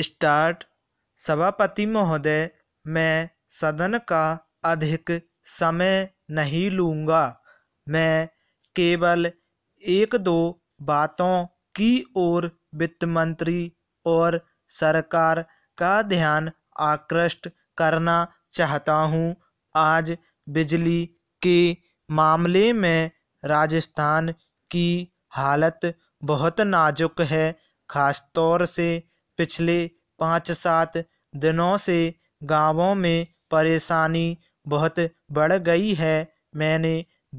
start सभापति महोदय मैं सदन का अधिक समय नहीं लूँगा मैं केवल एक दो बातों की ओर वित्त मंत्री और सरकार का ध्यान आकृष्ट करना चाहता हूँ आज बिजली के मामले में राजस्थान की हालत बहुत नाजुक है ख़ासतौर से पिछले पाँच सात दिनों से गाँवों में परेशानी बहुत बढ़ गई है मैंने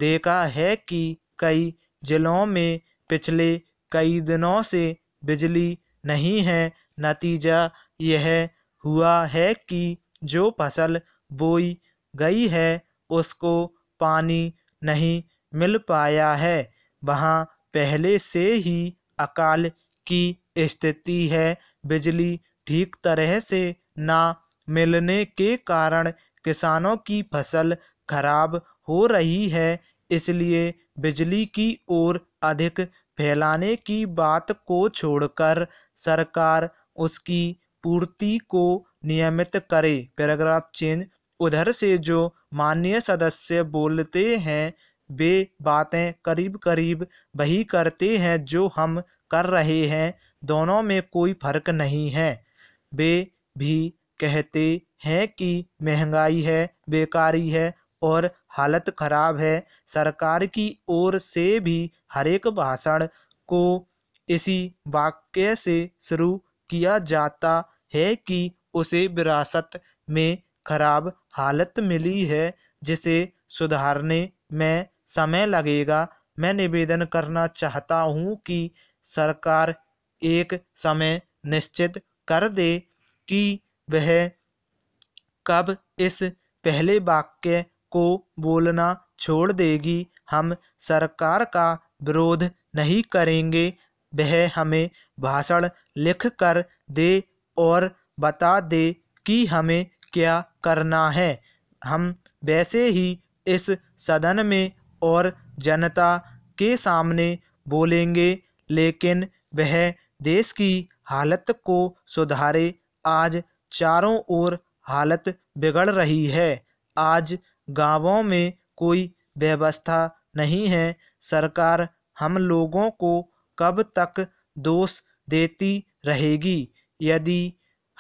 देखा है कि कई जिलों में पिछले कई दिनों से बिजली नहीं है नतीजा यह हुआ है कि जो फसल बोई गई है उसको पानी नहीं मिल पाया है वहाँ पहले से ही अकाल की स्थिति है बिजली ठीक तरह से ना मिलने के कारण किसानों की फसल खराब हो रही है इसलिए बिजली की ओर अधिक फैलाने की बात को छोड़कर सरकार उसकी पूर्ति को नियमित करे पैराग्राफ चेंज उधर से जो माननीय सदस्य बोलते हैं वे बातें करीब करीब वही करते हैं जो हम कर रहे हैं दोनों में कोई फर्क नहीं है वे भी कहते हैं कि महंगाई है बेकारी है और हालत खराब है सरकार की ओर से भी हरेक भाषण को इसी वाक्य से शुरू किया जाता है कि उसे विरासत में खराब हालत मिली है जिसे सुधारने में समय लगेगा मैं निवेदन करना चाहता हूँ कि सरकार एक समय निश्चित कर दे कि वह कब इस पहले वाक्य को बोलना छोड़ देगी हम सरकार का विरोध नहीं करेंगे वह हमें भाषण लिख कर दे और बता दे कि हमें क्या करना है हम वैसे ही इस सदन में और जनता के सामने बोलेंगे लेकिन वह देश की हालत को सुधारे आज चारों ओर हालत बिगड़ रही है आज गांवों में कोई व्यवस्था नहीं है सरकार हम लोगों को कब तक दोष देती रहेगी यदि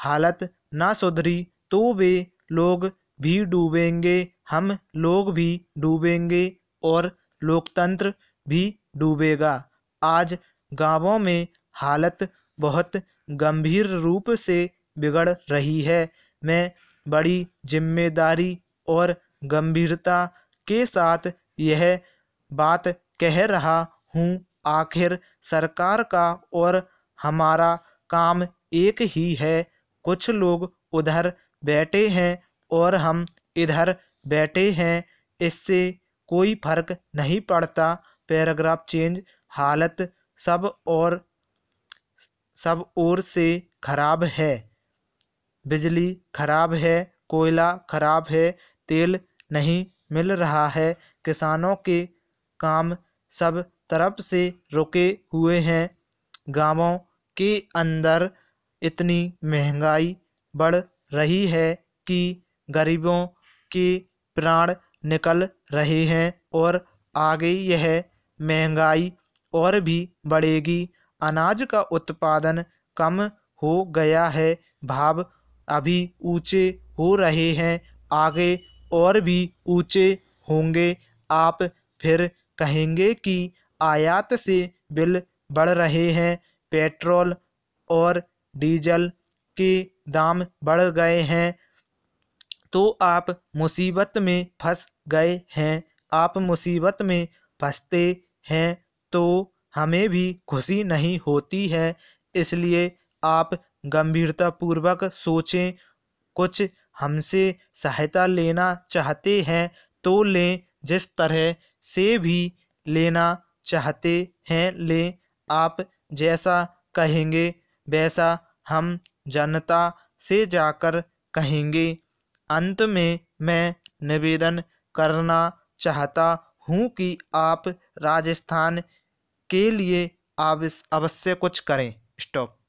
हालत ना सुधरी तो वे लोग भी डूबेंगे हम लोग भी डूबेंगे और लोकतंत्र भी डूबेगा आज गांवों में हालत बहुत गंभीर रूप से बिगड़ रही है मैं बड़ी जिम्मेदारी और गंभीरता के साथ यह बात कह रहा हूँ आखिर सरकार का और हमारा काम एक ही है कुछ लोग उधर बैठे हैं और हम इधर बैठे हैं इससे कोई फर्क नहीं पड़ता पैराग्राफ चेंज हालत सब और सब ओर से खराब है बिजली खराब है कोयला खराब है तेल नहीं मिल रहा है किसानों के काम सब तरफ से रुके हुए हैं गांवों के अंदर इतनी महंगाई बढ़ रही है कि गरीबों के प्राण निकल रहे हैं और आगे यह महंगाई और भी बढ़ेगी अनाज का उत्पादन कम हो गया है भाव अभी ऊंचे हो रहे हैं आगे और भी ऊंचे होंगे आप फिर कहेंगे कि आयात से बिल बढ़ रहे हैं पेट्रोल और डीजल के दाम बढ़ गए हैं तो आप मुसीबत में फंस गए हैं आप मुसीबत में फंसते हैं तो हमें भी खुशी नहीं होती है इसलिए आप गंभीरतापूर्वक सोचें कुछ हमसे सहायता लेना चाहते हैं तो लें जिस तरह से भी लेना चाहते हैं लें आप जैसा कहेंगे वैसा हम जनता से जाकर कहेंगे अंत में मैं निवेदन करना चाहता हूँ कि आप राजस्थान के लिए अवश्य कुछ करें स्टॉप